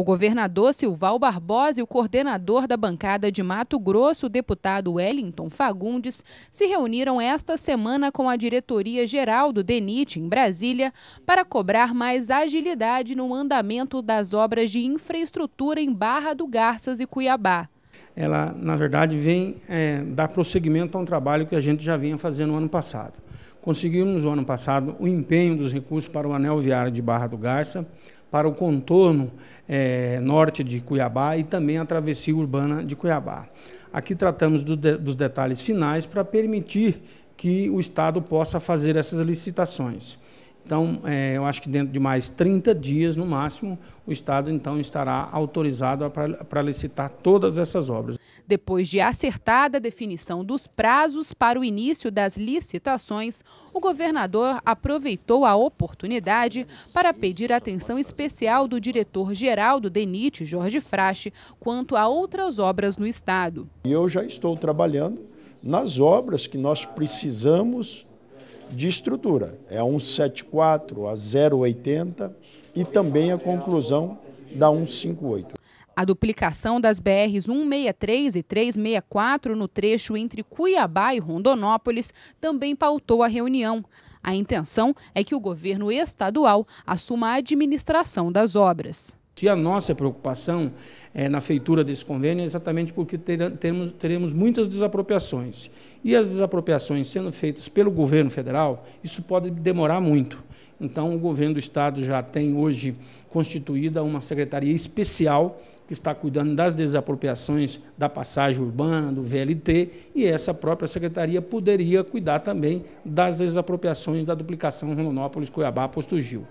O governador Silval Barbosa e o coordenador da bancada de Mato Grosso, o deputado Wellington Fagundes, se reuniram esta semana com a diretoria geral do DENIT em Brasília para cobrar mais agilidade no andamento das obras de infraestrutura em Barra do Garças e Cuiabá ela, na verdade, vem é, dar prosseguimento a um trabalho que a gente já vinha fazendo no ano passado conseguimos no ano passado o empenho dos recursos para o anel viário de Barra do Garça, para o contorno é, norte de Cuiabá e também a travessia urbana de Cuiabá. Aqui tratamos do de, dos detalhes finais para permitir que o Estado possa fazer essas licitações. Então, é, eu acho que dentro de mais 30 dias, no máximo, o Estado então estará autorizado para licitar todas essas obras. Depois de acertada a definição dos prazos para o início das licitações, o governador aproveitou a oportunidade para pedir atenção especial do diretor-geral do DENIT, Jorge Frache, quanto a outras obras no Estado. Eu já estou trabalhando nas obras que nós precisamos de estrutura. É a 174, a 080 e também a conclusão da 158. A duplicação das BRs 163 e 364 no trecho entre Cuiabá e Rondonópolis também pautou a reunião. A intenção é que o governo estadual assuma a administração das obras. E a nossa preocupação é, na feitura desse convênio é exatamente porque teremos, teremos muitas desapropriações. E as desapropriações sendo feitas pelo governo federal, isso pode demorar muito. Então, o governo do Estado já tem hoje constituída uma secretaria especial que está cuidando das desapropriações da passagem urbana, do VLT, e essa própria secretaria poderia cuidar também das desapropriações da duplicação Rondonópolis, Cuiabá, Posto Gil.